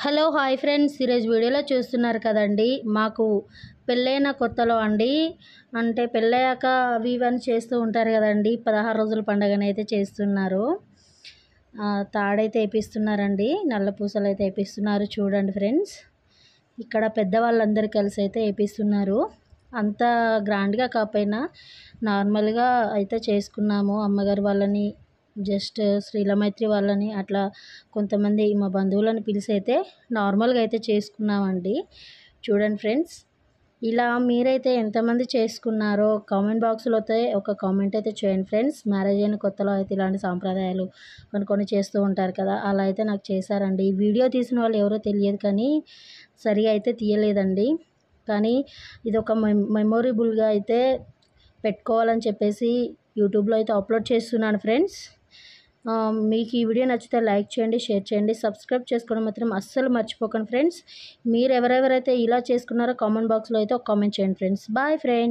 hello hi friends ఈరోజు వీడియోలో చూస్తున్నారు కదండి మాకు పెళ్ళైన కొత్తలో అండి అంటే పెళ్ళయ్యాక అవి ఇవన్నీ చేస్తూ ఉంటారు కదండి పదహారు రోజుల పండగని అయితే చేస్తున్నారు తాడైతే వేపిస్తున్నారండి నల్ల పూసలు అయితే వేపిస్తున్నారు చూడండి ఫ్రెండ్స్ ఇక్కడ పెద్దవాళ్ళందరూ కలిసి అయితే వేపిస్తున్నారు అంత గ్రాండ్గా కాకపోయినా నార్మల్గా అయితే చేసుకున్నాము అమ్మగారు వాళ్ళని జస్ట్ శ్రీలమైత్రి వాళ్ళని అట్లా కొంతమంది మా బంధువులను పిలిచి అయితే నార్మల్గా అయితే చేసుకున్నామండి చూడండి ఫ్రెండ్స్ ఇలా మీరైతే ఎంతమంది చేసుకున్నారో కామెంట్ బాక్స్లో అయితే ఒక కామెంట్ అయితే చేయండి ఫ్రెండ్స్ మ్యారేజ్ అయిన కొత్తలో అయితే ఇలాంటి సాంప్రదాయాలు కొన్ని కొన్ని చేస్తూ ఉంటారు కదా అలా అయితే నాకు చేశారండి ఈ వీడియో తీసిన వాళ్ళు ఎవరో తెలియదు కానీ సరిగా అయితే తీయలేదండి కానీ ఇది ఒక మెమొరబుల్గా అయితే పెట్టుకోవాలని చెప్పేసి యూట్యూబ్లో అయితే అప్లోడ్ చేస్తున్నాను ఫ్రెండ్స్ మీకు ఈ వీడియో నచ్చితే లైక్ చేయండి షేర్ చేయండి సబ్స్క్రైబ్ చేసుకోవడం మాత్రం అస్సలు మర్చిపోకండి ఫ్రెండ్స్ మీరు ఎవరెవరైతే ఇలా చేసుకున్నారో కామెంట్ బాక్స్లో అయితే ఒక కామెంట్ చేయండి ఫ్రెండ్స్ బాయ్ ఫ్రెండ్స్